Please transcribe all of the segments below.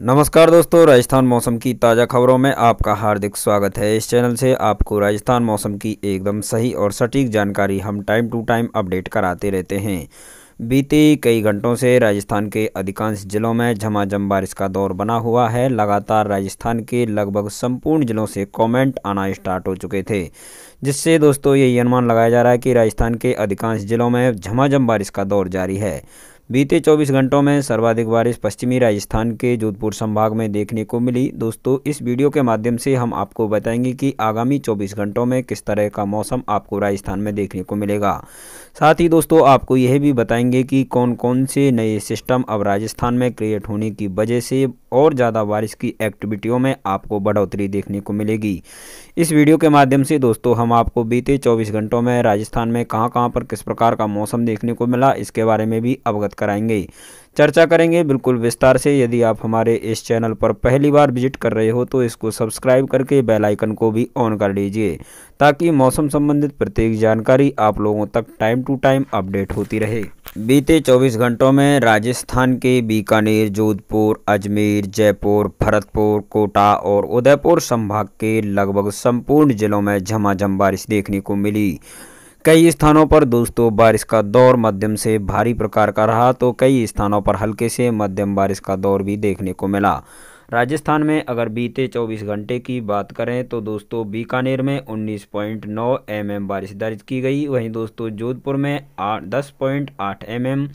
नमस्कार दोस्तों राजस्थान मौसम की ताज़ा खबरों में आपका हार्दिक स्वागत है इस चैनल से आपको राजस्थान मौसम की एकदम सही और सटीक जानकारी हम टाइम टू टाइम अपडेट कराते रहते हैं बीते कई घंटों से राजस्थान के अधिकांश जिलों में झमाझम बारिश का दौर बना हुआ है लगातार राजस्थान के लगभग संपूर्ण जिलों से कमेंट आना स्टार्ट हो चुके थे जिससे दोस्तों यही अनुमान लगाया जा रहा है कि राजस्थान के अधिकांश जिलों में झमाझम बारिश का दौर जारी है बीते 24 घंटों में सर्वाधिक बारिश पश्चिमी राजस्थान के जोधपुर संभाग में देखने को मिली दोस्तों इस वीडियो के माध्यम से हम आपको बताएंगे कि आगामी 24 घंटों में किस तरह का मौसम आपको राजस्थान में देखने को मिलेगा साथ ही दोस्तों आपको यह भी बताएंगे कि कौन कौन से नए सिस्टम अब राजस्थान में क्रिएट होने की वजह से और ज़्यादा बारिश की एक्टिविटियों में आपको बढ़ोतरी देखने को मिलेगी इस वीडियो के माध्यम से दोस्तों हम आपको बीते चौबीस घंटों में राजस्थान में कहाँ कहाँ पर किस प्रकार का मौसम देखने को मिला इसके बारे में भी अवगत कराएंगे चर्चा करेंगे बिल्कुल विस्तार से यदि आप हमारे इस चैनल पर पहली बार विजिट कर रहे हो तो इसको सब्सक्राइब करके बेल आइकन को भी ऑन कर लीजिए ताकि मौसम संबंधित प्रत्येक जानकारी आप लोगों तक टाइम टू टाइम अपडेट होती रहे बीते 24 घंटों में राजस्थान के बीकानेर जोधपुर अजमेर जयपुर भरतपुर कोटा और उदयपुर संभाग के लगभग संपूर्ण जिलों में झमाझम बारिश देखने को मिली कई स्थानों पर दोस्तों बारिश का दौर मध्यम से भारी प्रकार का रहा तो कई स्थानों पर हल्के से मध्यम बारिश का दौर भी देखने को मिला राजस्थान में अगर बीते 24 घंटे की बात करें तो दोस्तों बीकानेर में 19.9 पॉइंट mm बारिश दर्ज की गई वहीं दोस्तों जोधपुर में 10.8 mm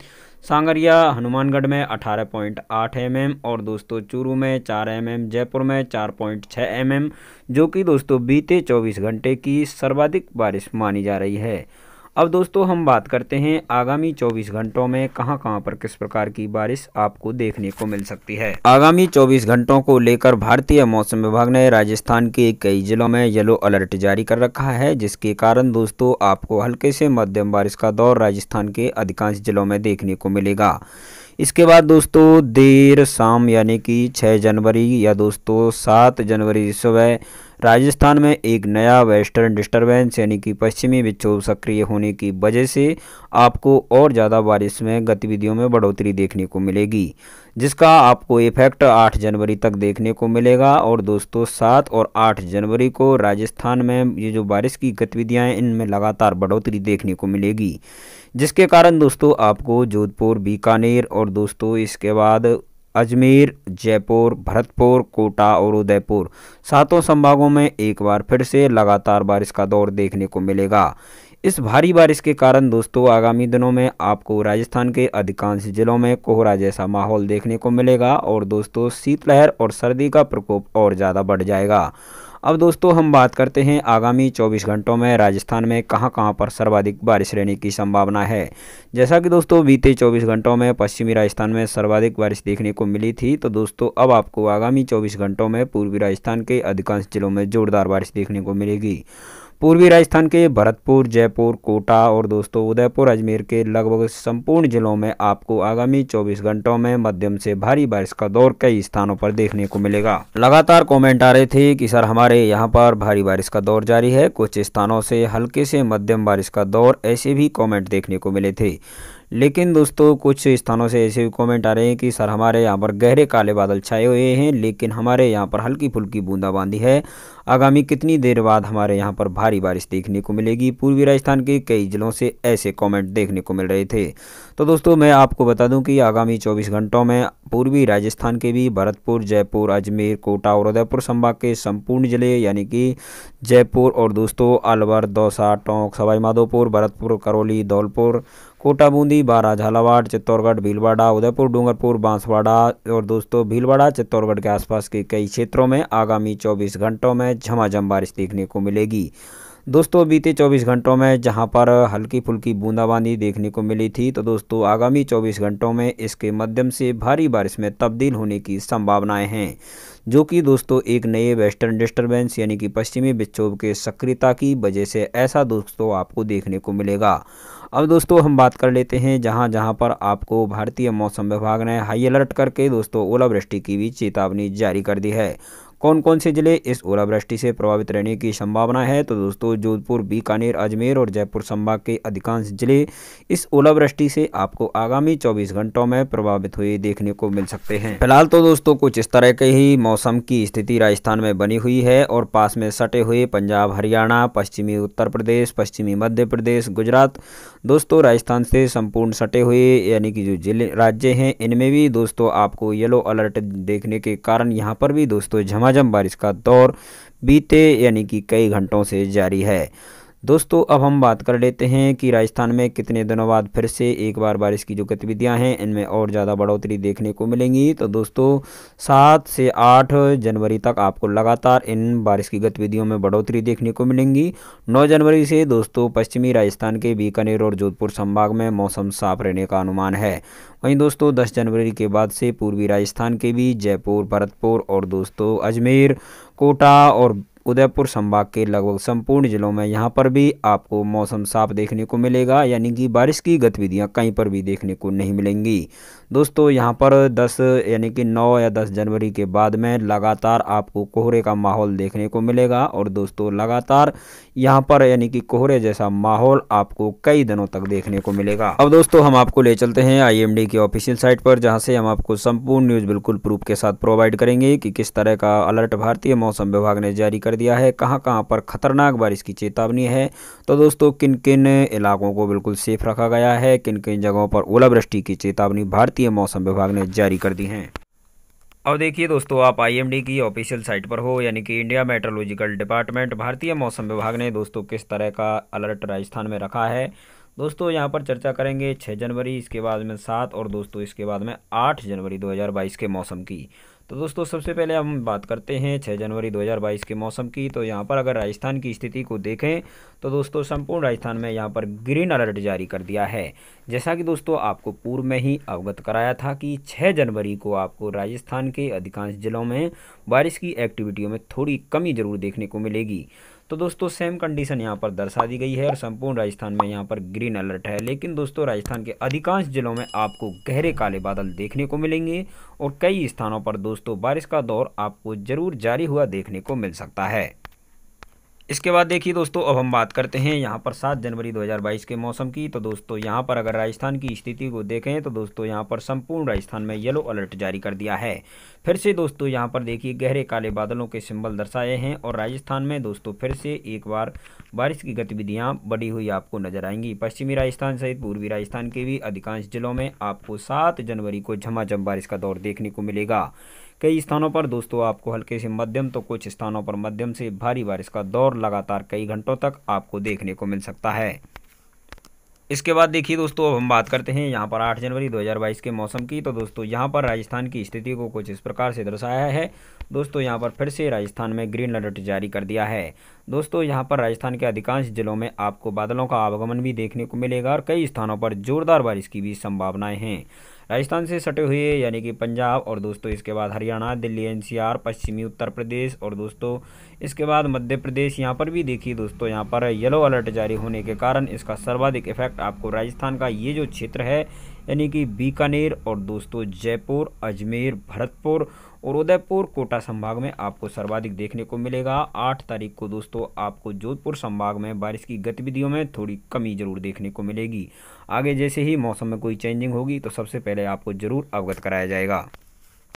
सांगरिया हनुमानगढ़ में अठारह पॉइंट आठ एम एम और दोस्तों चूरू में चार एम एम जयपुर में चार पॉइंट छः एम एम जो कि दोस्तों बीते चौबीस घंटे की सर्वाधिक बारिश मानी जा रही है अब दोस्तों हम बात करते हैं आगामी 24 घंटों में कहां कहां पर किस प्रकार की बारिश आपको देखने को मिल सकती है आगामी 24 घंटों को लेकर भारतीय मौसम विभाग ने राजस्थान के कई जिलों में येलो अलर्ट जारी कर रखा है जिसके कारण दोस्तों आपको हल्के से मध्यम बारिश का दौर राजस्थान के अधिकांश जिलों में देखने को मिलेगा इसके बाद दोस्तों देर शाम यानी कि छः जनवरी या दोस्तों सात जनवरी सुबह राजस्थान में एक नया वेस्टर्न डिस्टर्बेंस यानी कि पश्चिमी विक्षोभ सक्रिय होने की वजह से आपको और ज़्यादा बारिश में गतिविधियों में बढ़ोतरी देखने को मिलेगी जिसका आपको इफेक्ट 8 जनवरी तक देखने को मिलेगा और दोस्तों 7 और 8 जनवरी को राजस्थान में ये जो बारिश की गतिविधियाँ हैं इनमें लगातार बढ़ोतरी देखने को मिलेगी जिसके कारण दोस्तों आपको जोधपुर बीकानेर और दोस्तों इसके बाद अजमेर जयपुर भरतपुर कोटा और उदयपुर सातों संभागों में एक बार फिर से लगातार बारिश का दौर देखने को मिलेगा इस भारी बारिश के कारण दोस्तों आगामी दिनों में आपको राजस्थान के अधिकांश जिलों में कोहरा जैसा माहौल देखने को मिलेगा और दोस्तों शीतलहर और सर्दी का प्रकोप और ज़्यादा बढ़ जाएगा अब दोस्तों हम बात करते हैं आगामी 24 घंटों में राजस्थान में कहां कहां पर सर्वाधिक बारिश रहने की संभावना है जैसा कि दोस्तों बीते 24 घंटों में पश्चिमी राजस्थान में सर्वाधिक बारिश देखने को मिली थी तो दोस्तों अब आपको आगामी 24 घंटों में पूर्वी राजस्थान के अधिकांश जिलों में जोरदार बारिश देखने को मिलेगी पूर्वी राजस्थान के भरतपुर जयपुर कोटा और दोस्तों उदयपुर अजमेर के लगभग संपूर्ण जिलों में आपको आगामी 24 घंटों में मध्यम से भारी बारिश का दौर कई स्थानों पर देखने को मिलेगा लगातार कमेंट आ रहे थे कि सर हमारे यहाँ पर भारी बारिश का दौर जारी है कुछ स्थानों से हल्के से मध्यम बारिश का दौर ऐसे भी कॉमेंट देखने को मिले थे लेकिन दोस्तों कुछ स्थानों से ऐसे कॉमेंट आ रहे हैं कि सर हमारे यहाँ पर गहरे काले बादल छाए हुए हैं लेकिन हमारे यहाँ पर हल्की फुल्की बूंदाबांदी है आगामी कितनी देर बाद हमारे यहाँ पर भारी बारिश देखने को मिलेगी पूर्वी राजस्थान के कई ज़िलों से ऐसे कॉमेंट देखने को मिल रहे थे तो दोस्तों मैं आपको बता दूँ कि आगामी चौबीस घंटों में पूर्वी राजस्थान के भी भरतपुर जयपुर अजमेर कोटा और उदयपुर संभाग के संपूर्ण ज़िले यानी कि जयपुर और दोस्तों अलवर दौसा टोंक सवाईमाधोपुर भरतपुर करौली धौलपुर कोटा बूंदी बारा झालावाड़ चित्तौड़गढ़ भीलवाड़ा उदयपुर डूंगरपुर बांसवाड़ा और दोस्तों भीलवाड़ा चित्तौड़गढ़ के आसपास के कई क्षेत्रों में आगामी 24 घंटों में झमाझम बारिश देखने को मिलेगी दोस्तों बीते 24 घंटों में जहां पर हल्की फुल्की बूंदाबांदी देखने को मिली थी तो दोस्तों आगामी 24 घंटों में इसके माध्यम से भारी बारिश में तब्दील होने की संभावनाएं हैं जो कि दोस्तों एक नए वेस्टर्न डिस्टर्बेंस यानी कि पश्चिमी विक्षोभ के सक्रियता की वजह से ऐसा दोस्तों आपको देखने को मिलेगा अब दोस्तों हम बात कर लेते हैं जहां जहां पर आपको भारतीय मौसम विभाग ने हाई अलर्ट करके दोस्तों ओलावृष्टि की भी चेतावनी जारी कर दी है कौन कौन से जिले इस ओलावृष्टि से प्रभावित रहने की संभावना है तो दोस्तों जोधपुर बीकानेर अजमेर और जयपुर संभाग के अधिकांश जिले इस ओलावृष्टि से आपको आगामी चौबीस घंटों में प्रभावित हुए देखने को मिल सकते हैं फिलहाल तो दोस्तों कुछ इस तरह के ही मौसम की स्थिति राजस्थान में बनी हुई है और पास में सटे हुए पंजाब हरियाणा पश्चिमी उत्तर प्रदेश पश्चिमी मध्य प्रदेश गुजरात दोस्तों राजस्थान से संपूर्ण सटे हुए यानी कि जो जिले राज्य हैं इनमें भी दोस्तों आपको येलो अलर्ट देखने के कारण यहाँ पर भी दोस्तों झमा झमाझम बारिश का दौर बीते यानी कि कई घंटों से जारी है दोस्तों अब हम बात कर लेते हैं कि राजस्थान में कितने दिनों बाद फिर से एक बार बारिश की जो गतिविधियां हैं इनमें और ज़्यादा बढ़ोतरी देखने को मिलेंगी तो दोस्तों सात से आठ जनवरी तक आपको लगातार इन बारिश की गतिविधियों में बढ़ोतरी देखने को मिलेंगी नौ जनवरी से दोस्तों पश्चिमी राजस्थान के बीकानेर और जोधपुर संभाग में मौसम साफ रहने का अनुमान है वहीं दोस्तों दस जनवरी के बाद से पूर्वी राजस्थान के भी जयपुर भरतपुर और दोस्तों अजमेर कोटा और उदयपुर संभाग के लगभग संपूर्ण जिलों में यहाँ पर भी आपको मौसम साफ देखने को मिलेगा यानी कि बारिश की गतिविधियाँ कहीं पर भी देखने को नहीं मिलेंगी दोस्तों यहाँ पर 10 यानी कि 9 या 10 जनवरी के बाद में लगातार आपको कोहरे का माहौल देखने को मिलेगा और दोस्तों लगातार यहाँ पर यानी कि कोहरे जैसा माहौल आपको कई दिनों तक देखने को मिलेगा अब दोस्तों हम आपको ले चलते हैं आई की ऑफिशियल साइट पर जहाँ से हम आपको संपूर्ण न्यूज़ बिल्कुल प्रूफ के साथ प्रोवाइड करेंगे कि किस तरह का अलर्ट भारतीय मौसम विभाग ने जारी कर दिया है कहाँ कहाँ पर ख़तरनाक बारिश की चेतावनी है तो दोस्तों किन किन इलाकों को बिल्कुल सेफ रखा गया है किन किन जगहों पर ओलावृष्टि की चेतावनी भारतीय मौसम विभाग ने जारी कर दी है अब देखिए दोस्तों आप आईएमडी की ऑफिशियल साइट पर हो यानी कि इंडिया मेट्रोलॉजिकल डिपार्टमेंट भारतीय मौसम विभाग ने दोस्तों किस तरह का अलर्ट राजस्थान में रखा है दोस्तों यहां पर चर्चा करेंगे 6 जनवरी इसके बाद में 7 और दोस्तों इसके बाद में 8 जनवरी 2022 के मौसम की तो दोस्तों सबसे पहले हम बात करते हैं 6 जनवरी 2022 के मौसम की तो यहाँ पर अगर राजस्थान की स्थिति को देखें तो दोस्तों संपूर्ण राजस्थान में यहाँ पर ग्रीन अलर्ट जारी कर दिया है जैसा कि दोस्तों आपको पूर्व में ही अवगत कराया था कि 6 जनवरी को आपको राजस्थान के अधिकांश जिलों में बारिश की एक्टिविटियों में थोड़ी कमी ज़रूर देखने को मिलेगी तो दोस्तों सेम कंडीशन यहाँ पर दर्शा दी गई है और संपूर्ण राजस्थान में यहाँ पर ग्रीन अलर्ट है लेकिन दोस्तों राजस्थान के अधिकांश जिलों में आपको गहरे काले बादल देखने को मिलेंगे और कई स्थानों पर दोस्तों बारिश का दौर आपको ज़रूर जारी हुआ देखने को मिल सकता है इसके बाद देखिए दोस्तों अब हम बात करते हैं यहाँ पर सात जनवरी 2022 के मौसम की तो दोस्तों यहाँ पर अगर राजस्थान की स्थिति को देखें तो दोस्तों यहाँ पर संपूर्ण राजस्थान में येलो अलर्ट जारी कर दिया है फिर से दोस्तों यहाँ पर देखिए गहरे काले बादलों के सिंबल दर्शाए हैं और राजस्थान में दोस्तों फिर से एक बार बारिश की गतिविधियाँ बढ़ी हुई आपको नजर आएंगी पश्चिमी राजस्थान सहित पूर्वी राजस्थान के भी अधिकांश जिलों में आपको सात जनवरी को झमाझम बारिश का दौर देखने को मिलेगा कई स्थानों पर दोस्तों आपको हल्के से मध्यम तो कुछ स्थानों पर मध्यम से भारी बारिश का दौर लगातार कई घंटों तक आपको देखने को मिल सकता है इसके बाद देखिए दोस्तों अब हम बात करते हैं यहाँ पर 8 जनवरी 2022 के मौसम की तो दोस्तों यहाँ पर राजस्थान की स्थिति को कुछ इस प्रकार से दर्शाया है दोस्तों यहाँ पर फिर से राजस्थान में ग्रीन अलर्ट जारी कर दिया है दोस्तों यहाँ पर राजस्थान के अधिकांश जिलों में आपको बादलों का आवागमन भी देखने को मिलेगा और कई स्थानों पर जोरदार बारिश की भी संभावनाएँ हैं राजस्थान से सटे हुए यानी कि पंजाब और दोस्तों इसके बाद हरियाणा दिल्ली एनसीआर पश्चिमी उत्तर प्रदेश और दोस्तों इसके बाद मध्य प्रदेश यहाँ पर भी देखिए दोस्तों यहाँ पर येलो अलर्ट जारी होने के कारण इसका सर्वाधिक इफेक्ट आपको राजस्थान का ये जो क्षेत्र है यानी कि बीकानेर और दोस्तों जयपुर अजमेर भरतपुर और उदयपुर कोटा संभाग में आपको सर्वाधिक देखने को मिलेगा आठ तारीख को दोस्तों आपको जोधपुर संभाग में बारिश की गतिविधियों में थोड़ी कमी जरूर देखने को मिलेगी आगे जैसे ही मौसम में कोई चेंजिंग होगी तो सबसे पहले आपको जरूर अवगत कराया जाएगा